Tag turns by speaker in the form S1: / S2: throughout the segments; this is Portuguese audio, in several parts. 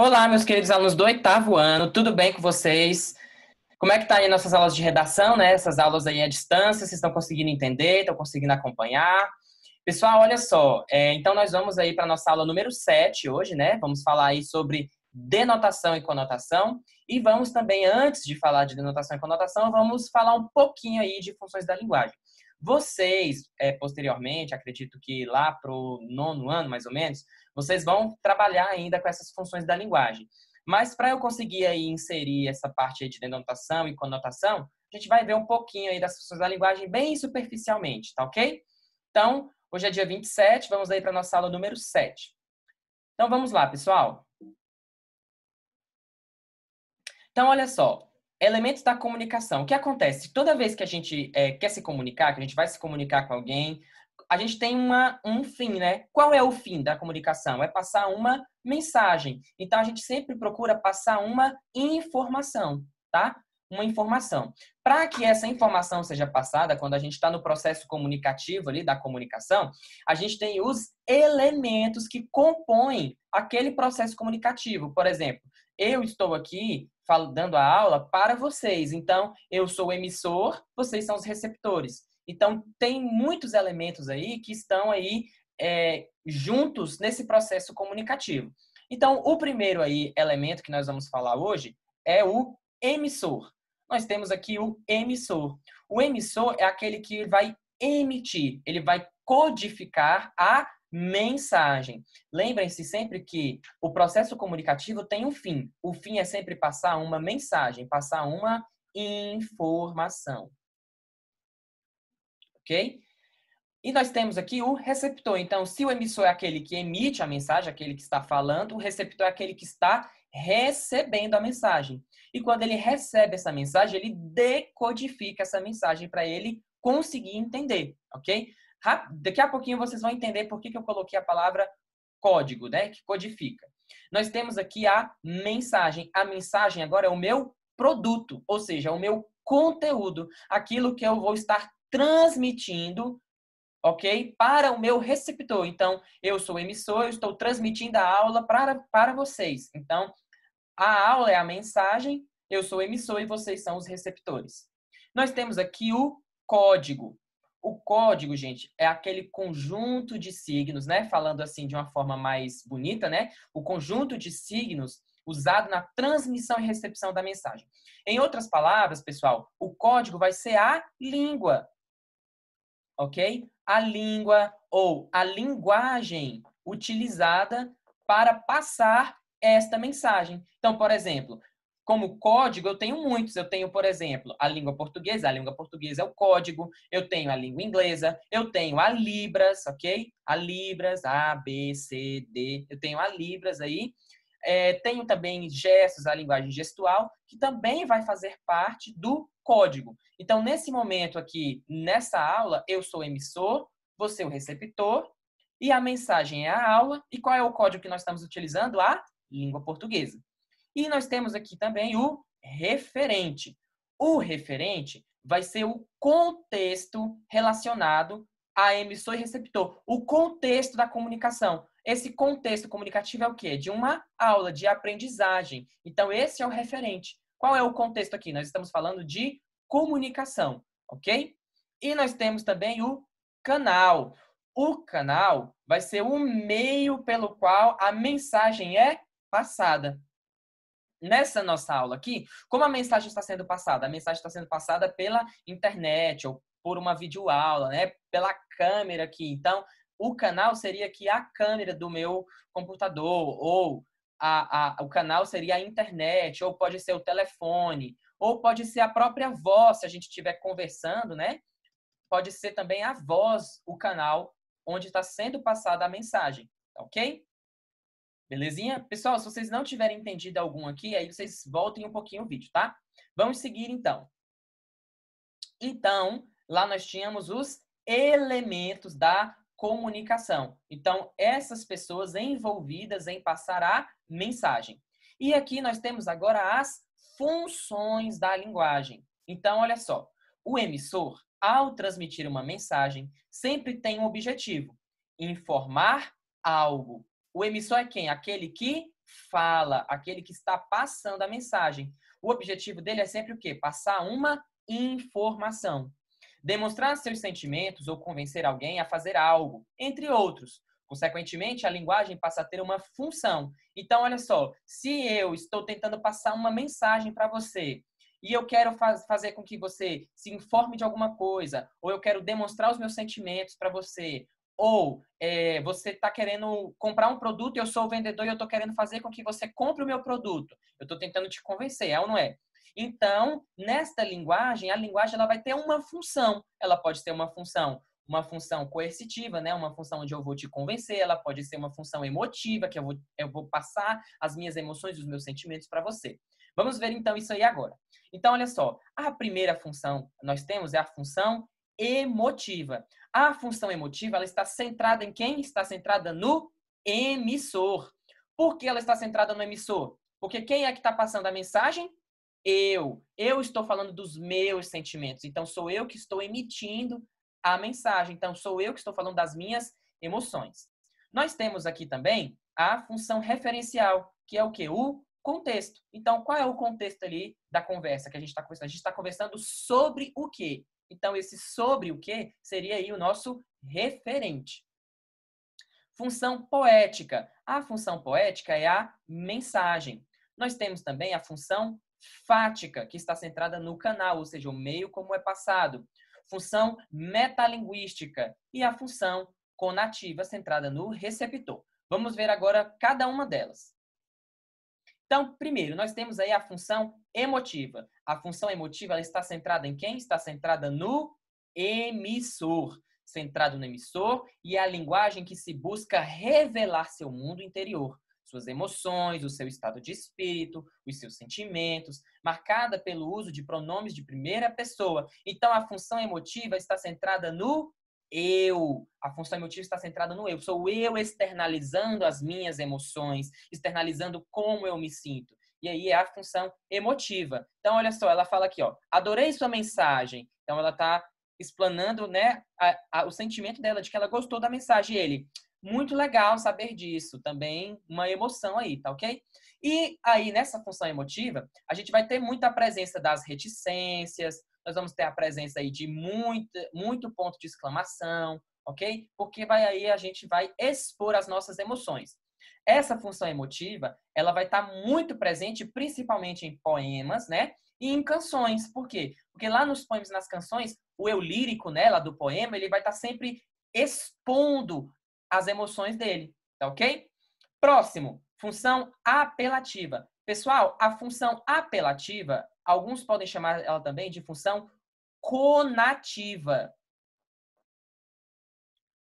S1: Olá, meus queridos alunos do oitavo ano, tudo bem com vocês? Como é que tá aí nossas aulas de redação, né? Essas aulas aí à distância, vocês estão conseguindo entender, estão conseguindo acompanhar? Pessoal, olha só, é, então nós vamos aí para nossa aula número 7 hoje, né? Vamos falar aí sobre denotação e conotação e vamos também, antes de falar de denotação e conotação, vamos falar um pouquinho aí de funções da linguagem. Vocês, é, posteriormente, acredito que lá pro nono ano, mais ou menos, vocês vão trabalhar ainda com essas funções da linguagem. Mas para eu conseguir aí inserir essa parte de denotação e conotação, a gente vai ver um pouquinho aí das funções da linguagem bem superficialmente, tá ok? Então, hoje é dia 27, vamos aí para nossa aula número 7. Então, vamos lá, pessoal. Então, olha só, elementos da comunicação. O que acontece? Toda vez que a gente é, quer se comunicar, que a gente vai se comunicar com alguém, a gente tem uma, um fim, né? Qual é o fim da comunicação? É passar uma mensagem. Então, a gente sempre procura passar uma informação, tá? Uma informação. Para que essa informação seja passada, quando a gente está no processo comunicativo ali da comunicação, a gente tem os elementos que compõem aquele processo comunicativo. Por exemplo, eu estou aqui dando a aula para vocês. Então, eu sou o emissor, vocês são os receptores. Então, tem muitos elementos aí que estão aí é, juntos nesse processo comunicativo. Então, o primeiro aí elemento que nós vamos falar hoje é o emissor. Nós temos aqui o emissor. O emissor é aquele que vai emitir, ele vai codificar a mensagem. Lembrem-se sempre que o processo comunicativo tem um fim. O fim é sempre passar uma mensagem, passar uma informação ok? E nós temos aqui o receptor. Então, se o emissor é aquele que emite a mensagem, aquele que está falando, o receptor é aquele que está recebendo a mensagem. E quando ele recebe essa mensagem, ele decodifica essa mensagem para ele conseguir entender, ok? Daqui a pouquinho vocês vão entender por que, que eu coloquei a palavra código, né? Que codifica. Nós temos aqui a mensagem. A mensagem agora é o meu produto, ou seja, o meu conteúdo, aquilo que eu vou estar transmitindo, ok? Para o meu receptor. Então, eu sou emissor, eu estou transmitindo a aula para, para vocês. Então, a aula é a mensagem, eu sou emissor e vocês são os receptores. Nós temos aqui o código. O código, gente, é aquele conjunto de signos, né? Falando assim de uma forma mais bonita, né? O conjunto de signos usado na transmissão e recepção da mensagem. Em outras palavras, pessoal, o código vai ser a língua ok? A língua ou a linguagem utilizada para passar esta mensagem. Então, por exemplo, como código, eu tenho muitos. Eu tenho, por exemplo, a língua portuguesa. A língua portuguesa é o código. Eu tenho a língua inglesa. Eu tenho a Libras, ok? A Libras, A, B, C, D. Eu tenho a Libras aí. É, tenho também gestos, a linguagem gestual, que também vai fazer parte do código. Então, nesse momento aqui, nessa aula, eu sou o emissor, você é o receptor, e a mensagem é a aula. E qual é o código que nós estamos utilizando? A língua portuguesa. E nós temos aqui também o referente. O referente vai ser o contexto relacionado a emissor e receptor. O contexto da comunicação. Esse contexto comunicativo é o quê? De uma aula de aprendizagem. Então, esse é o referente. Qual é o contexto aqui? Nós estamos falando de comunicação, ok? E nós temos também o canal. O canal vai ser o meio pelo qual a mensagem é passada. Nessa nossa aula aqui, como a mensagem está sendo passada? A mensagem está sendo passada pela internet ou por uma videoaula, né? Pela câmera aqui. Então, o canal seria aqui a câmera do meu computador ou a, a, o canal seria a internet, ou pode ser o telefone, ou pode ser a própria voz, se a gente estiver conversando, né? Pode ser também a voz, o canal onde está sendo passada a mensagem, tá ok? Belezinha? Pessoal, se vocês não tiverem entendido algum aqui, aí vocês voltem um pouquinho o vídeo, tá? Vamos seguir então. Então, lá nós tínhamos os elementos da comunicação. Então, essas pessoas envolvidas em passar a mensagem. E aqui nós temos agora as funções da linguagem. Então, olha só, o emissor, ao transmitir uma mensagem, sempre tem um objetivo: informar algo. O emissor é quem? Aquele que fala, aquele que está passando a mensagem. O objetivo dele é sempre o quê? Passar uma informação demonstrar seus sentimentos ou convencer alguém a fazer algo, entre outros. Consequentemente, a linguagem passa a ter uma função. Então, olha só, se eu estou tentando passar uma mensagem para você e eu quero faz, fazer com que você se informe de alguma coisa, ou eu quero demonstrar os meus sentimentos para você, ou é, você está querendo comprar um produto, e eu sou o vendedor e eu estou querendo fazer com que você compre o meu produto. Eu estou tentando te convencer, é ou não é? Então, nesta linguagem, a linguagem ela vai ter uma função. Ela pode ter uma função uma função coercitiva, né? Uma função onde eu vou te convencer, ela pode ser uma função emotiva, que eu vou, eu vou passar as minhas emoções, os meus sentimentos para você. Vamos ver então isso aí agora. Então, olha só, a primeira função que nós temos é a função emotiva. A função emotiva, ela está centrada em quem? Está centrada no emissor. Por que ela está centrada no emissor? Porque quem é que está passando a mensagem? eu. Eu estou falando dos meus sentimentos. Então, sou eu que estou emitindo a mensagem. Então, sou eu que estou falando das minhas emoções. Nós temos aqui também a função referencial, que é o que? O contexto. Então, qual é o contexto ali da conversa que a gente está conversando? A gente está conversando sobre o quê? Então, esse sobre o quê seria aí o nosso referente. Função poética. A função poética é a mensagem. Nós temos também a função fática, que está centrada no canal, ou seja, o meio como é passado, função metalinguística e a função conativa, centrada no receptor. Vamos ver agora cada uma delas. Então, primeiro, nós temos aí a função emotiva. A função emotiva ela está centrada em quem? Está centrada no emissor. Centrado no emissor e é a linguagem que se busca revelar seu mundo interior suas emoções, o seu estado de espírito, os seus sentimentos, marcada pelo uso de pronomes de primeira pessoa. Então, a função emotiva está centrada no eu. A função emotiva está centrada no eu. Sou eu externalizando as minhas emoções, externalizando como eu me sinto. E aí é a função emotiva. Então, olha só, ela fala aqui, ó, adorei sua mensagem. Então, ela está explanando, né, a, a, o sentimento dela de que ela gostou da mensagem. E ele, muito legal saber disso, também uma emoção aí, tá ok? E aí, nessa função emotiva, a gente vai ter muita presença das reticências, nós vamos ter a presença aí de muito, muito ponto de exclamação, ok? Porque vai aí a gente vai expor as nossas emoções. Essa função emotiva, ela vai estar tá muito presente, principalmente em poemas, né? E em canções. Por quê? Porque lá nos poemas e nas canções, o eu lírico, né, lá do poema, ele vai estar tá sempre expondo as emoções dele, tá ok? Próximo, função apelativa. Pessoal, a função apelativa, alguns podem chamar ela também de função conativa.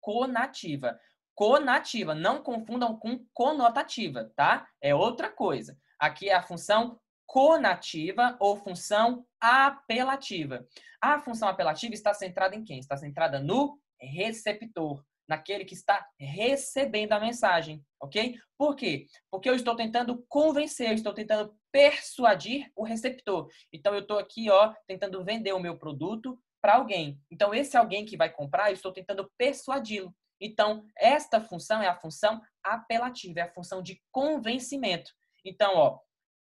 S1: Conativa. Conativa, não confundam com conotativa, tá? É outra coisa. Aqui é a função conativa ou função apelativa. A função apelativa está centrada em quem? Está centrada no receptor naquele que está recebendo a mensagem, ok? Por quê? Porque eu estou tentando convencer, eu estou tentando persuadir o receptor. Então eu estou aqui, ó, tentando vender o meu produto para alguém. Então esse alguém que vai comprar, eu estou tentando persuadi-lo. Então esta função é a função apelativa, é a função de convencimento. Então, ó,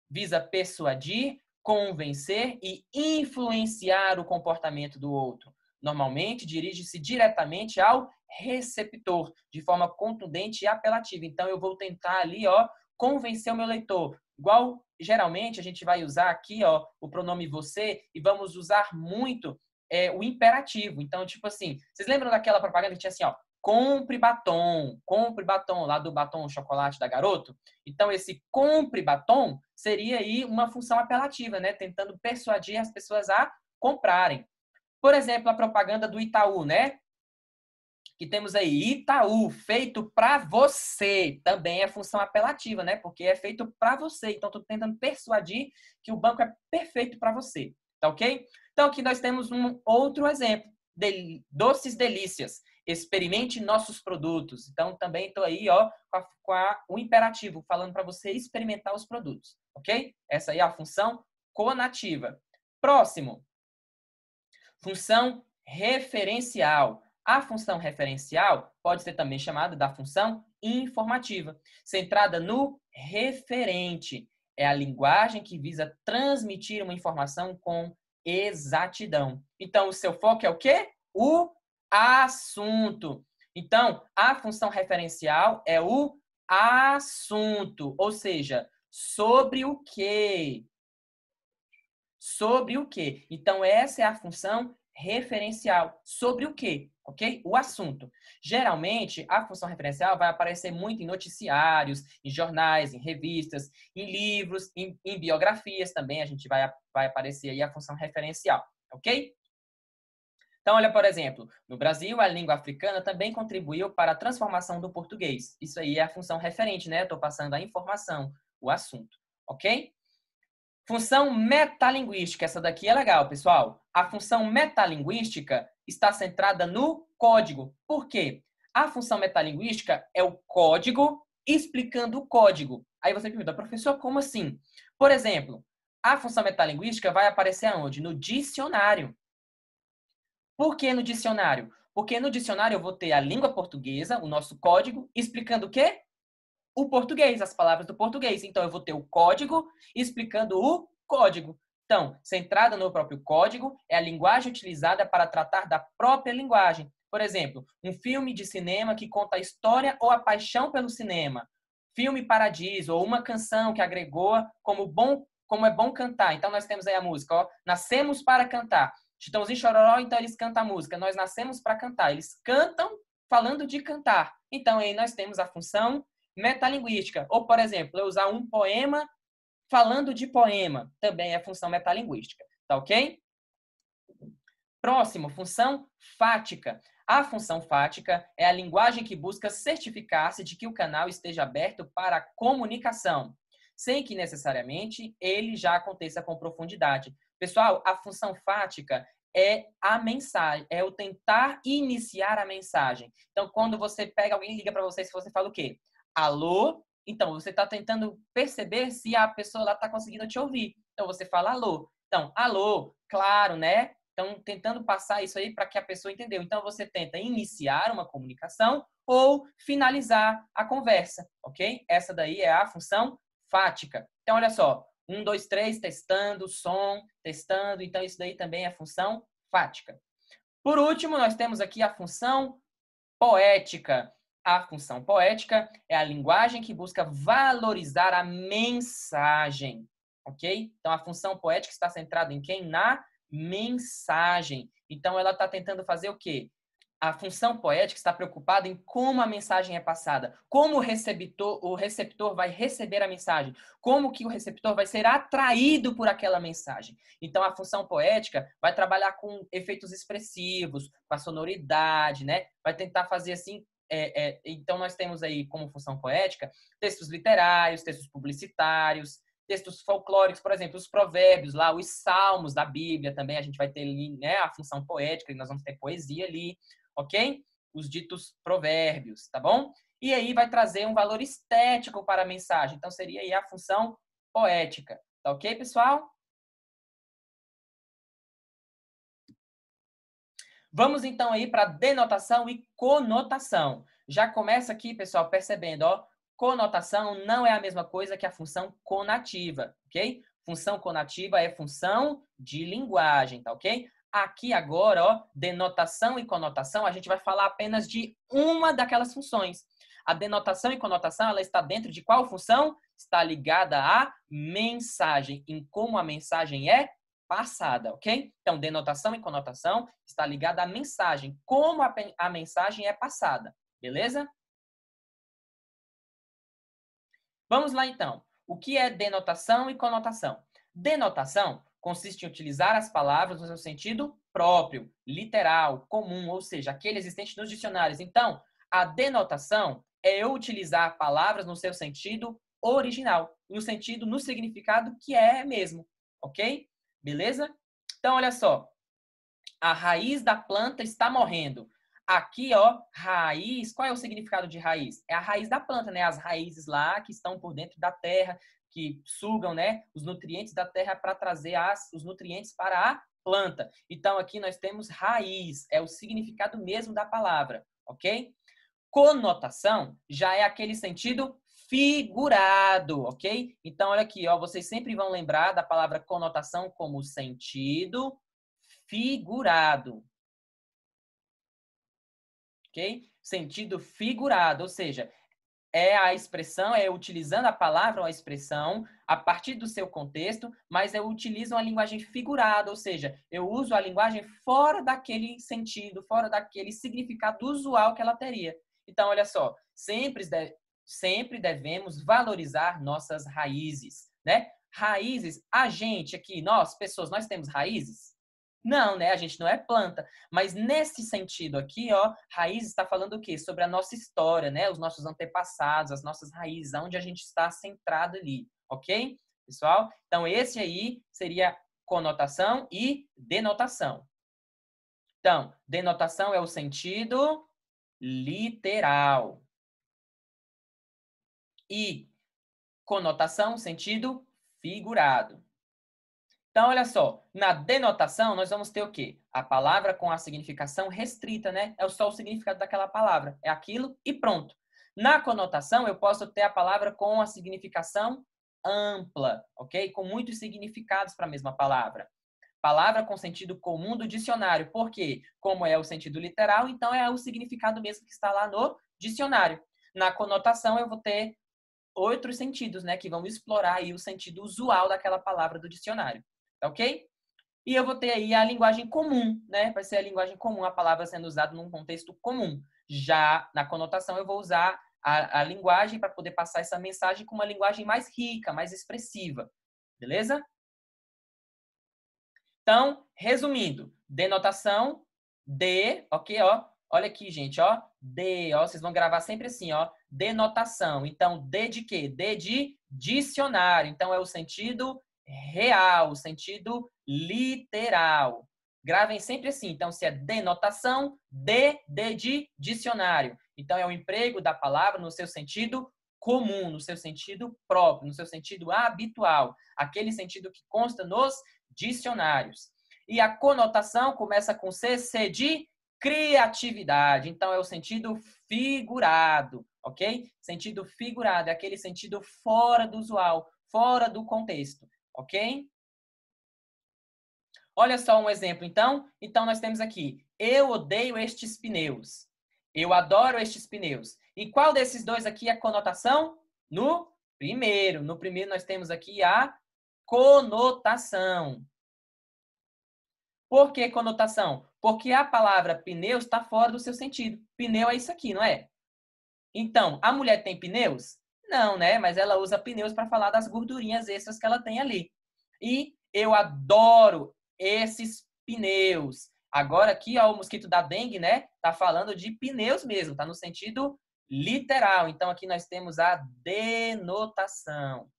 S1: visa persuadir, convencer e influenciar o comportamento do outro. Normalmente dirige-se diretamente ao receptor de forma contundente e apelativa. Então, eu vou tentar ali, ó, convencer o meu leitor. Igual, geralmente, a gente vai usar aqui, ó, o pronome você e vamos usar muito é, o imperativo. Então, tipo assim, vocês lembram daquela propaganda que tinha assim, ó, compre batom, compre batom, lá do batom chocolate da garoto? Então, esse compre batom seria aí uma função apelativa, né? Tentando persuadir as pessoas a comprarem. Por exemplo, a propaganda do Itaú, né? que temos aí Itaú, feito para você. Também é função apelativa, né? Porque é feito para você. Então, estou tentando persuadir que o banco é perfeito para você. Tá ok? Então, aqui nós temos um outro exemplo. doces Delícias. Experimente nossos produtos. Então, também estou aí ó, com, a, com a, o imperativo, falando para você experimentar os produtos. Ok? Essa aí é a função conativa. Próximo. Função referencial. A função referencial pode ser também chamada da função informativa, centrada no referente. É a linguagem que visa transmitir uma informação com exatidão. Então, o seu foco é o quê? O assunto. Então, a função referencial é o assunto, ou seja, sobre o que? Sobre o que? Então, essa é a função referencial. Sobre o quê? Ok? O assunto. Geralmente, a função referencial vai aparecer muito em noticiários, em jornais, em revistas, em livros, em, em biografias também. A gente vai, vai aparecer aí a função referencial. Ok? Então, olha, por exemplo, no Brasil, a língua africana também contribuiu para a transformação do português. Isso aí é a função referente, né? Estou passando a informação, o assunto. Ok? Função metalinguística, essa daqui é legal, pessoal. A função metalinguística está centrada no código. Por quê? A função metalinguística é o código explicando o código. Aí você pergunta, professor, como assim? Por exemplo, a função metalinguística vai aparecer aonde? No dicionário. Por que no dicionário? Porque no dicionário eu vou ter a língua portuguesa, o nosso código, explicando o quê? o português, as palavras do português. Então, eu vou ter o código explicando o código. Então, centrada no próprio código, é a linguagem utilizada para tratar da própria linguagem. Por exemplo, um filme de cinema que conta a história ou a paixão pelo cinema. Filme Paradiso, ou uma canção que agregou como, bom, como é bom cantar. Então, nós temos aí a música, ó, Nascemos para cantar. Chitãozinho Chororó, então eles cantam a música. Nós nascemos para cantar. Eles cantam falando de cantar. Então, aí nós temos a função metalinguística. Ou, por exemplo, eu usar um poema falando de poema, também é função metalinguística, tá ok? Próximo, função fática. A função fática é a linguagem que busca certificar-se de que o canal esteja aberto para comunicação, sem que necessariamente ele já aconteça com profundidade. Pessoal, a função fática é a mensagem, é o tentar iniciar a mensagem. Então, quando você pega alguém liga para você, se você fala o quê? alô. Então, você está tentando perceber se a pessoa lá está conseguindo te ouvir. Então, você fala alô. Então, alô, claro, né? Então, tentando passar isso aí para que a pessoa entendeu. Então, você tenta iniciar uma comunicação ou finalizar a conversa, ok? Essa daí é a função fática. Então, olha só. Um, dois, três, testando, som, testando. Então, isso daí também é função fática. Por último, nós temos aqui a função poética. A função poética é a linguagem que busca valorizar a mensagem, ok? Então, a função poética está centrada em quem? Na mensagem. Então, ela está tentando fazer o quê? A função poética está preocupada em como a mensagem é passada, como o receptor, o receptor vai receber a mensagem, como que o receptor vai ser atraído por aquela mensagem. Então, a função poética vai trabalhar com efeitos expressivos, com a sonoridade, né? Vai tentar fazer assim é, é, então nós temos aí como função poética textos literários, textos publicitários, textos folclóricos, por exemplo, os provérbios lá, os salmos da Bíblia também, a gente vai ter ali né, a função poética, nós vamos ter poesia ali, ok? Os ditos provérbios, tá bom? E aí vai trazer um valor estético para a mensagem, então seria aí a função poética, tá ok, pessoal? Vamos então aí para denotação e conotação. Já começa aqui, pessoal, percebendo, ó, conotação não é a mesma coisa que a função conativa, ok? Função conativa é função de linguagem, tá ok? Aqui agora, ó, denotação e conotação, a gente vai falar apenas de uma daquelas funções. A denotação e conotação, ela está dentro de qual função? Está ligada à mensagem, em como a mensagem é passada, ok? Então, denotação e conotação está ligada à mensagem, como a, a mensagem é passada, beleza? Vamos lá então. O que é denotação e conotação? Denotação consiste em utilizar as palavras no seu sentido próprio, literal, comum, ou seja, aquele existente nos dicionários. Então, a denotação é eu utilizar palavras no seu sentido original, no sentido, no significado que é mesmo, ok? Beleza? Então, olha só. A raiz da planta está morrendo. Aqui, ó, raiz. Qual é o significado de raiz? É a raiz da planta, né? As raízes lá que estão por dentro da terra, que sugam, né, os nutrientes da terra para trazer as, os nutrientes para a planta. Então, aqui nós temos raiz, é o significado mesmo da palavra, ok? Conotação já é aquele sentido figurado, ok? Então, olha aqui, ó, vocês sempre vão lembrar da palavra conotação como sentido figurado. Ok? Sentido figurado, ou seja, é a expressão, é utilizando a palavra ou a expressão a partir do seu contexto, mas eu utilizo uma linguagem figurada, ou seja, eu uso a linguagem fora daquele sentido, fora daquele significado usual que ela teria. Então, olha só, sempre, sempre devemos valorizar nossas raízes, né? Raízes, a gente aqui, nós, pessoas, nós temos raízes? Não, né? A gente não é planta. Mas nesse sentido aqui, ó, raízes está falando o quê? Sobre a nossa história, né? Os nossos antepassados, as nossas raízes, onde a gente está centrado ali, ok? Pessoal? Então, esse aí seria conotação e denotação. Então, denotação é o sentido literal, e conotação, sentido figurado. Então, olha só, na denotação nós vamos ter o quê? A palavra com a significação restrita, né? É só o significado daquela palavra, é aquilo e pronto. Na conotação, eu posso ter a palavra com a significação ampla, ok? Com muitos significados para a mesma palavra. Palavra com sentido comum do dicionário, porque como é o sentido literal, então é o significado mesmo que está lá no dicionário. Na conotação, eu vou ter outros sentidos, né? Que vão explorar aí o sentido usual daquela palavra do dicionário, tá ok? E eu vou ter aí a linguagem comum, né? Vai ser a linguagem comum, a palavra sendo usada num contexto comum. Já na conotação eu vou usar a, a linguagem para poder passar essa mensagem com uma linguagem mais rica, mais expressiva, beleza? Então, resumindo, denotação, D, ok, ó. Olha aqui, gente, ó. D, ó. Vocês vão gravar sempre assim, ó denotação. Então, D de quê? D de dicionário. Então, é o sentido real, o sentido literal. Gravem sempre assim. Então, se é denotação, D, D de dicionário. Então, é o emprego da palavra no seu sentido comum, no seu sentido próprio, no seu sentido habitual, aquele sentido que consta nos dicionários. E a conotação começa com C, C de criatividade. Então, é o sentido figurado ok? Sentido figurado é aquele sentido fora do usual, fora do contexto, ok? Olha só um exemplo, então. Então, nós temos aqui, eu odeio estes pneus. Eu adoro estes pneus. E qual desses dois aqui é a conotação? No primeiro. No primeiro, nós temos aqui a conotação. Por que conotação? Porque a palavra pneu está fora do seu sentido. Pneu é isso aqui, não é? Então, a mulher tem pneus? Não, né? Mas ela usa pneus para falar das gordurinhas extras que ela tem ali. E eu adoro esses pneus. Agora aqui, ó, o mosquito da dengue, né? Tá falando de pneus mesmo, tá no sentido literal. Então aqui nós temos a denotação.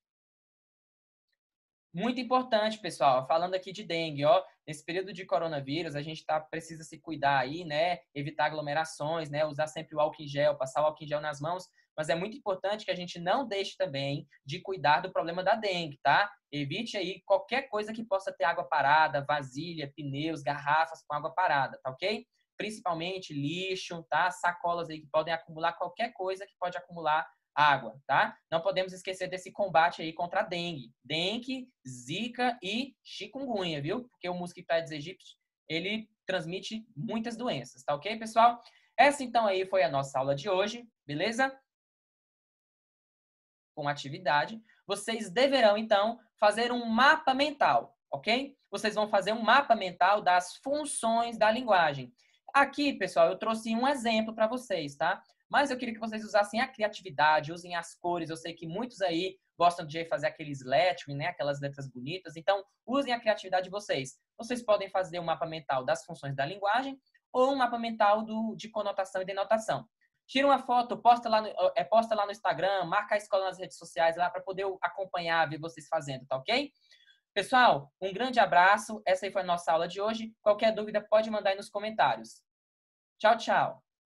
S1: Muito importante, pessoal. Falando aqui de dengue, ó, Nesse período de coronavírus, a gente tá, precisa se cuidar aí, né? Evitar aglomerações, né? Usar sempre o álcool em gel, passar o álcool em gel nas mãos. Mas é muito importante que a gente não deixe também de cuidar do problema da dengue, tá? Evite aí qualquer coisa que possa ter água parada, vasilha, pneus, garrafas com água parada, tá ok? Principalmente lixo, tá? Sacolas aí que podem acumular qualquer coisa que pode acumular água, tá? Não podemos esquecer desse combate aí contra a dengue. Dengue, zika e chikungunya, viu? Porque o mosquito Aedes aegypti, ele transmite muitas doenças, tá ok, pessoal? Essa então aí foi a nossa aula de hoje, beleza? Com atividade, vocês deverão então fazer um mapa mental, ok? Vocês vão fazer um mapa mental das funções da linguagem. Aqui, pessoal, eu trouxe um exemplo para vocês, tá? Mas eu queria que vocês usassem a criatividade, usem as cores. Eu sei que muitos aí gostam de fazer aqueles lettering, né? Aquelas letras bonitas. Então, usem a criatividade de vocês. Vocês podem fazer um mapa mental das funções da linguagem ou um mapa mental do, de conotação e denotação. Tira uma foto, posta lá no, é, posta lá no Instagram, marca a escola nas redes sociais lá para poder acompanhar, ver vocês fazendo, tá ok? Pessoal, um grande abraço. Essa aí foi a nossa aula de hoje. Qualquer dúvida pode mandar aí nos comentários. Tchau, tchau.